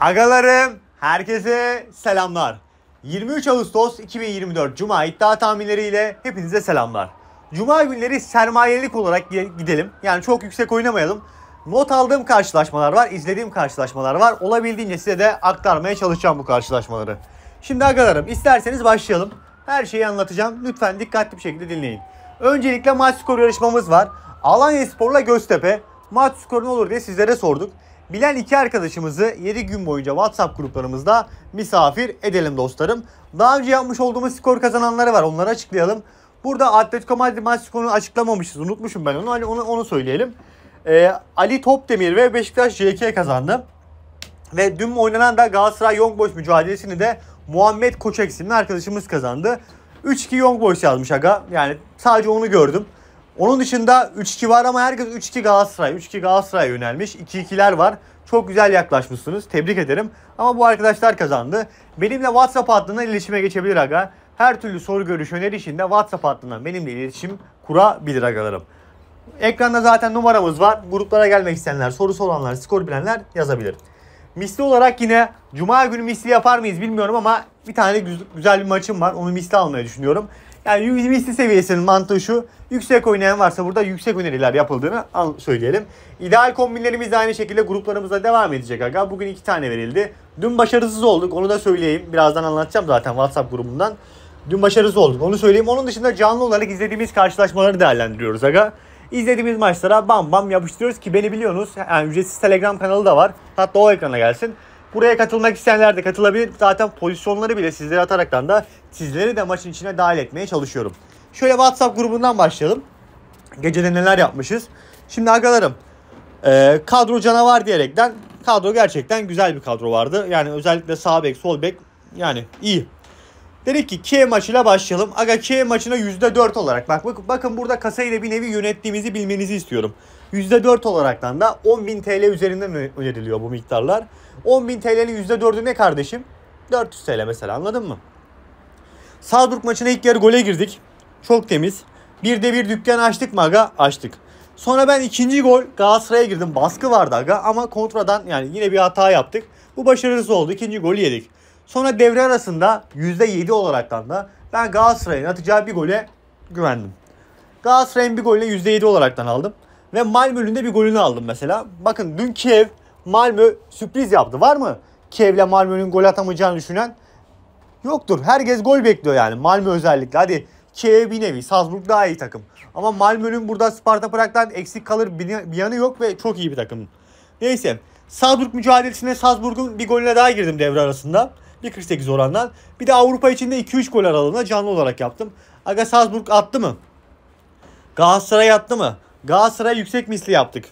Agalarım, herkese selamlar. 23 Ağustos 2024 Cuma iddia tahminleriyle hepinize selamlar. Cuma günleri sermayelik olarak gidelim. Yani çok yüksek oynamayalım. Not aldığım karşılaşmalar var, izlediğim karşılaşmalar var. Olabildiğince size de aktarmaya çalışacağım bu karşılaşmaları. Şimdi agalarım isterseniz başlayalım. Her şeyi anlatacağım. Lütfen dikkatli bir şekilde dinleyin. Öncelikle maç skoru yarışmamız var. Alanya Spor'la Göztepe maç skoru ne olur diye sizlere sorduk. Bilen iki arkadaşımızı 7 gün boyunca WhatsApp gruplarımızda misafir edelim dostlarım. Daha önce yapmış olduğumuz skor kazananları var onları açıklayalım. Burada Atletico Madrid maç skorunu açıklamamışız. Unutmuşum ben onu. Hani onu, onu söyleyelim. Ee, Ali Topdemir ve Beşiktaş JK kazandı. Ve dün oynanan da Galatasaray Young Boys mücadelesini de Muhammed Koçek isimli arkadaşımız kazandı. 3-2 Young Boys yazmış aga. Yani sadece onu gördüm. Onun dışında 3-2 var ama herkes 3-2 Galatasaray. 3-2 Galatasaray'a yönelmiş. 2-2'ler var. Çok güzel yaklaşmışsınız. Tebrik ederim. Ama bu arkadaşlar kazandı. Benimle WhatsApp hattından iletişime geçebilir aga. Her türlü soru görüş öneri işinde WhatsApp hattından benimle iletişim kurabilir agalarım. Ekranda zaten numaramız var. Gruplara gelmek isteyenler, sorusu olanlar, skor bilenler yazabilir. Misli olarak yine Cuma günü misli yapar mıyız bilmiyorum ama bir tane güzel bir maçım var. Onu misli almaya düşünüyorum. Yani VC seviyesinin mantığı şu. Yüksek oynayan varsa burada yüksek öneriler yapıldığını söyleyelim. İdeal kombinlerimiz de aynı şekilde gruplarımıza devam edecek aga. Bugün iki tane verildi. Dün başarısız olduk onu da söyleyeyim. Birazdan anlatacağım zaten WhatsApp grubundan. Dün başarısız olduk onu söyleyeyim. Onun dışında canlı olarak izlediğimiz karşılaşmaları değerlendiriyoruz aga. İzlediğimiz maçlara bam bam yapıştırıyoruz ki beni biliyorsunuz. Yani ücretsiz Telegram kanalı da var. Hatta o ekrana gelsin. Buraya katılmak isteyenler de katılabilir. Zaten pozisyonları bile sizlere ataraktan da sizleri de maçın içine dahil etmeye çalışıyorum. Şöyle WhatsApp grubundan başlayalım. Gecede neler yapmışız. Şimdi arkadaşlarım e, kadro canavar diyerekten kadro gerçekten güzel bir kadro vardı. Yani özellikle sağ bek, sol bek yani iyi. Dedik ki K maçıyla başlayalım. Aga K maçına %4 olarak bak, bak bakın burada kasayı da bir nevi yönettiğimizi bilmenizi istiyorum. %4 olaraktan da 10.000 TL üzerinden öneriliyor bu miktarlar. 10.000 TL'nin %4'ü ne kardeşim? 400 TL mesela anladın mı? Salzburg maçına ilk yarı gole girdik. Çok temiz. Bir de bir dükkan açtık mı aga? Açtık. Sonra ben ikinci gol Galatasaray'a girdim. Baskı vardı aga ama kontradan yani yine bir hata yaptık. Bu başarısız oldu. İkinci golü yedik. Sonra devre arasında %7 olaraktan da ben Galatasaray'ın atacağı bir gole güvendim. Galatasaray'ın bir golüne %7 olaraktan aldım. Ve Malmö'nün de bir golünü aldım mesela. Bakın dün Kiev Malmö sürpriz yaptı. Var mı Kiev'le Malmö'nün gol atamayacağını düşünen? Yoktur. Herkes gol bekliyor yani. Malmö özellikle. Hadi Kiev bir nevi. Salzburg daha iyi takım. Ama Malmö'nün burada Sparta Prag'dan eksik kalır bir yanı yok ve çok iyi bir takım. Neyse. Salzburg mücadelesine Salzburg'un bir golüne daha girdim devre arasında. 1.48 orandan. Bir de Avrupa içinde 2-3 gol aralığında canlı olarak yaptım. Aga Salzburg attı mı? Galatasaray attı mı? Galatasaray yüksek misli yaptık.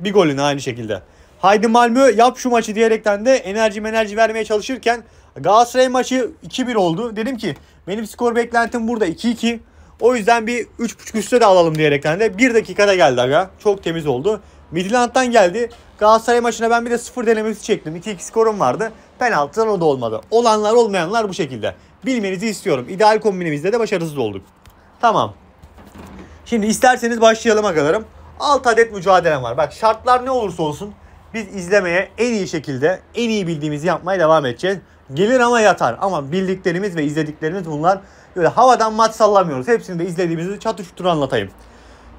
Bir golün aynı şekilde. Haydi Malmö yap şu maçı diyerekten de enerji enerji vermeye çalışırken Galatasaray maçı 2-1 oldu. Dedim ki benim skor beklentim burada 2-2. O yüzden bir 3.5 üstte de alalım diyerekten de 1 dakikada geldi aga. Çok temiz oldu. Midland'dan geldi. Galatasaray maçına ben bir de 0 denemesi çektim. 2-2 skorum vardı. Penaltılar o da olmadı. Olanlar olmayanlar bu şekilde. Bilmenizi istiyorum. İdeal kombinimizde de başarısız olduk. Tamam. Şimdi isterseniz başlayalım agalarım. 6 adet mücadelem var. Bak şartlar ne olursa olsun biz izlemeye en iyi şekilde en iyi bildiğimizi yapmaya devam edeceğiz. Gelir ama yatar. Ama bildiklerimiz ve izlediklerimiz bunlar. Böyle havadan maç sallamıyoruz. Hepsini de izlediğimizi çatıştır anlatayım.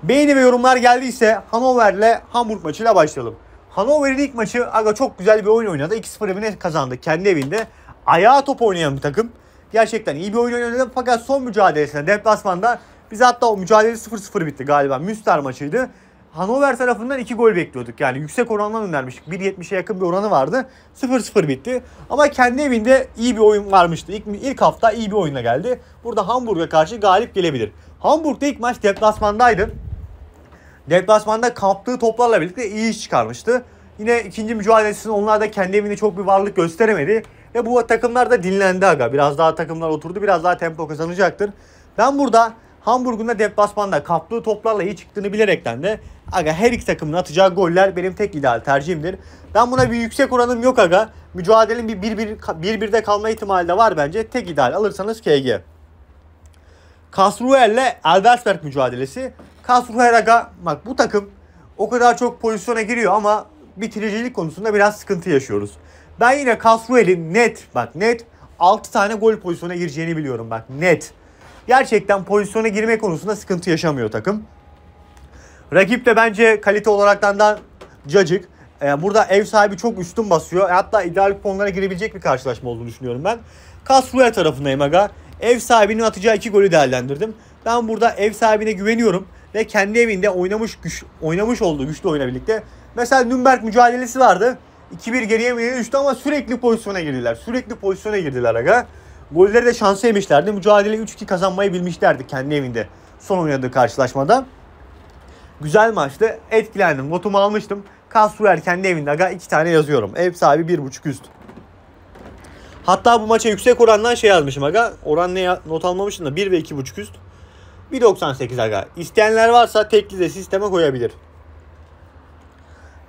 Beğeni ve yorumlar geldiyse Hanover ile Hamburg maçıyla başlayalım. Hanover'in ilk maçı aga çok güzel bir oyun oynadı. 2-0 evine kazandı kendi evinde. Ayağa top oynayan bir takım. Gerçekten iyi bir oyun oynadı fakat son mücadelesinde deplasmanda biz hatta o mücadele 0-0 bitti galiba. Müster maçıydı. Hanover tarafından 2 gol bekliyorduk. Yani yüksek orandan önermiştik. 1.70'e yakın bir oranı vardı. 0-0 bitti. Ama kendi evinde iyi bir oyun varmıştı. İlk, ilk hafta iyi bir oyuna geldi. Burada Hamburg'a karşı galip gelebilir. Hamburg'da ilk maç deplasmandaydı. Deplasmanda kaptığı toplarla birlikte iyi iş çıkarmıştı. Yine ikinci mücadelesinde onlar da kendi evinde çok bir varlık gösteremedi. Ve bu takımlar da dinlendi aga. Biraz daha takımlar oturdu. Biraz daha tempo kazanacaktır. Ben burada Hamburg'un da deplasmanda kaptığı toplarla iyi çıktığını bilerekten de aga her iki takımın atacağı goller benim tek ideal tercihimdir. Ben buna bir yüksek oranım yok aga. Mücadelenin bir bir bir 1de kalma ihtimali de var bence. Tek ideal alırsanız KG. Kasruel ile Elversberg mücadelesi. Kasruheraga bak bu takım o kadar çok pozisyona giriyor ama bitiricilik konusunda biraz sıkıntı yaşıyoruz. Ben yine Kasruel'in net bak net 6 tane gol pozisyona gireceğini biliyorum bak net. Gerçekten pozisyona girme konusunda sıkıntı yaşamıyor takım. Rakip de bence kalite olaraktan da cacık. Ee, burada ev sahibi çok üstün basıyor. E, hatta ideal konulara girebilecek bir karşılaşma olduğunu düşünüyorum ben. Kasruel tarafındayım aga. Ev sahibinin atacağı iki golü değerlendirdim. Ben burada ev sahibine güveniyorum ve kendi evinde oynamış güç oynamış olduğu güçlü oyuna birlikte. Mesela Nürnberg mücadelesi vardı. 2-1 geriye mi düştü ama sürekli pozisyona girdiler. Sürekli pozisyona girdiler aga. Golleri de şansı yemişlerdi. Mücadele 3-2 kazanmayı bilmişlerdi kendi evinde. Son oynadığı karşılaşmada. Güzel maçtı. Etkilendim. Notumu almıştım. Kastruer kendi evinde aga 2 tane yazıyorum. Ev sahibi 1.5 üst. Hatta bu maça yüksek orandan şey yazmışım aga. Oran ne not almamışım da 1 ve 2.5 üst. 1.98 aga. İsteyenler varsa tekli de sisteme koyabilir.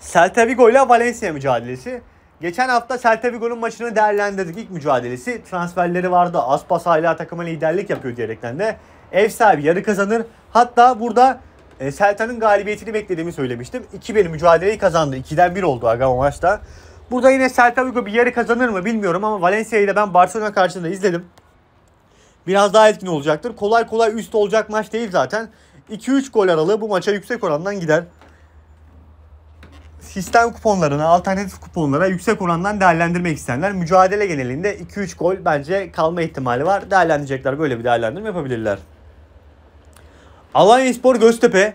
Celta Vigo ile Valencia mücadelesi. Geçen hafta Celta Vigo'nun maçını değerlendirdik ilk mücadelesi. Transferleri vardı. Aspas hala takıma liderlik yapıyor diyerekten de. Ev sahibi yarı kazanır. Hatta burada e, Celta'nın galibiyetini beklediğimi söylemiştim. 2-1 mücadeleyi kazandı. 2'den 1 oldu aga o maçta. Burada yine Celta Vigo bir yarı kazanır mı bilmiyorum ama Valencia'yı da ben Barcelona karşısında izledim biraz daha etkin olacaktır. Kolay kolay üst olacak maç değil zaten. 2-3 gol aralığı bu maça yüksek orandan gider. Sistem kuponlarına, alternatif kuponlara yüksek orandan değerlendirmek isteyenler mücadele genelinde 2-3 gol bence kalma ihtimali var. Değerlendirecekler böyle bir değerlendirme yapabilirler. Alanya Spor Göztepe.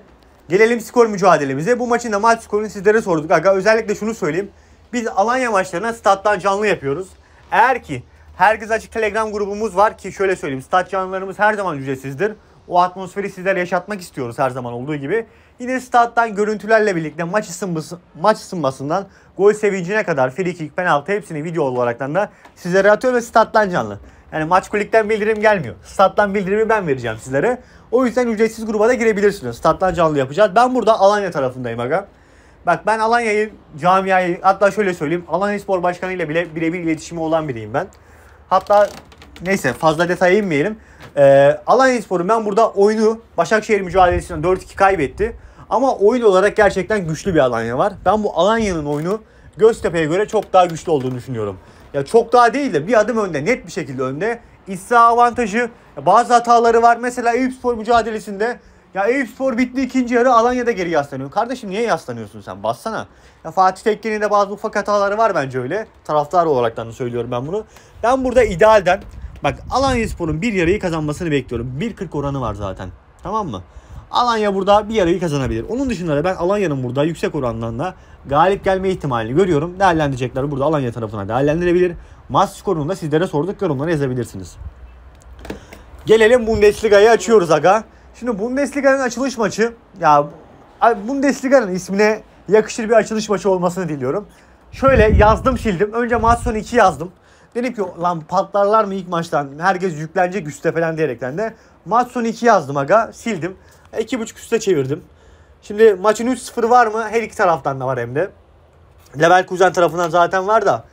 Gelelim skor mücadelemize. Bu maçın da maç skorunu sizlere sorduk. Aga özellikle şunu söyleyeyim. Biz Alanya maçlarına stat'tan canlı yapıyoruz. Eğer ki Herkes Açık Telegram grubumuz var ki şöyle söyleyeyim. Stat canlılarımız her zaman ücretsizdir. O atmosferi sizlere yaşatmak istiyoruz her zaman olduğu gibi. Yine stat'tan görüntülerle birlikte maç, ısınması, maç ısınmasından gol sevincine kadar free kick, penaltı hepsini video olaraktan da sizlere atıyorum ve stat'tan canlı. Yani maç kulikten bildirim gelmiyor. Stat'tan bildirimi ben vereceğim sizlere. O yüzden ücretsiz gruba da girebilirsiniz. Stat'tan canlı yapacağız. Ben burada Alanya tarafındayım aga. Bak ben Alanya'yı, camiayı hatta şöyle söyleyeyim. Alanya Spor Başkanı ile bile birebir iletişimi olan biriyim ben. Hatta neyse fazla detaya inmeyelim. Ee, Alanya Spor'un ben burada oyunu Başakşehir mücadelesinden 4-2 kaybetti. Ama oyun olarak gerçekten güçlü bir Alanya var. Ben bu Alanya'nın oyunu Göztepe'ye göre çok daha güçlü olduğunu düşünüyorum. Ya çok daha değil de bir adım önde, net bir şekilde önde. İssa avantajı, bazı hataları var. Mesela Eyüp Spor mücadelesinde ya Eyüpspor bitti ikinci yarı Alanya'da geri yaslanıyor. Kardeşim niye yaslanıyorsun sen? Bassana. Ya Fatih Tekke'nin de bazı ufak hataları var bence öyle. Taraftar olarak da söylüyorum ben bunu. Ben burada idealden bak Alanya Spor'un bir yarıyı kazanmasını bekliyorum. 1.40 oranı var zaten. Tamam mı? Alanya burada bir yarıyı kazanabilir. Onun dışında da ben Alanya'nın burada yüksek orandan galip gelme ihtimalini görüyorum. Değerlendirecekler burada Alanya tarafına değerlendirebilir. Maç skorunu da sizlere sorduk yorumlara yazabilirsiniz. Gelelim Bundesliga'yı açıyoruz aga. Şimdi Bundesliga'nın açılış maçı ya Bundesliga'nın ismine yakışır bir açılış maçı olmasını diliyorum. Şöyle yazdım sildim. Önce maç sonu 2 yazdım. Dedim ki lan patlarlar mı ilk maçtan? Herkes yüklenecek üste falan diyerekten de. Maç sonu 2 yazdım aga. Sildim. 2.5 e, üste çevirdim. Şimdi maçın 3-0 var mı? Her iki taraftan da var hem de. kuzen tarafından zaten var da.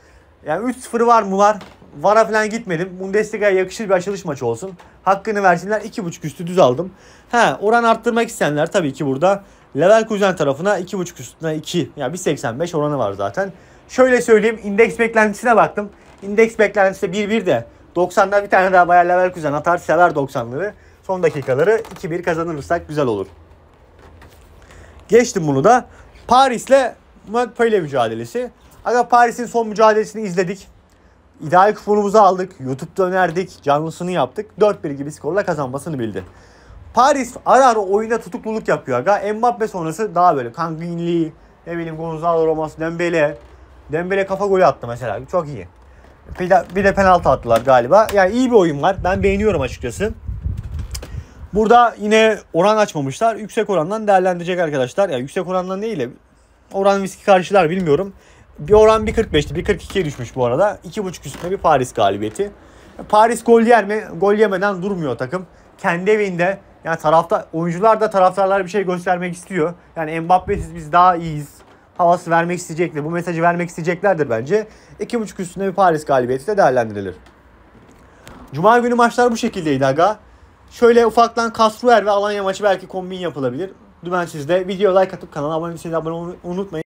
Yani 3-0 var mı var. Vara falan gitmedim. Bundesliga'ya yakışır bir açılış maçı olsun hakkını versinler 2.5 üstü düz aldım. Ha oran arttırmak isteyenler tabii ki burada level kuzen tarafına 2.5 üstüne 2 yani 1.85 oranı var zaten. Şöyle söyleyeyim indeks beklentisine baktım. İndeks beklentisi 1-1 de 90'da bir tane daha Bayer kuzen atar sever 90'ları. Son dakikaları 2-1 kazanırsak güzel olur. Geçtim bunu da. Paris'le Montpellier mücadelesi. Aga Paris'in son mücadelesini izledik. İdeal kuponumuzu aldık. YouTube'da önerdik. Canlısını yaptık. 4-1 gibi skorla kazanmasını bildi. Paris ara ara oyunda tutukluluk yapıyor aga. Mbappe sonrası daha böyle Kanginli, ne bileyim Gonzalo Ramos, Dembele. Dembele kafa golü attı mesela. Çok iyi. Bir de, bir de penaltı attılar galiba. Yani iyi bir oyun var. Ben beğeniyorum açıkçası. Burada yine oran açmamışlar. Yüksek orandan değerlendirecek arkadaşlar. Yani yüksek orandan değil de oran riski karşılar bilmiyorum. Bir oran 1.45'ti. 1.42'ye düşmüş bu arada. 2.5 üstüne bir Paris galibiyeti. Paris gol yer mi? Gol yemeden durmuyor takım. Kendi evinde yani tarafta oyuncular da taraftarlar bir şey göstermek istiyor. Yani Mbappe siz biz daha iyiyiz. Havası vermek isteyecekler. Bu mesajı vermek isteyeceklerdir bence. 2.5 üstüne bir Paris galibiyeti de değerlendirilir. Cuma günü maçlar bu şekildeydi aga. Şöyle ufaktan Kastruer ve Alanya maçı belki kombin yapılabilir. Dümensiz de video like atıp kanala abone değilseniz abone olmayı unutmayın.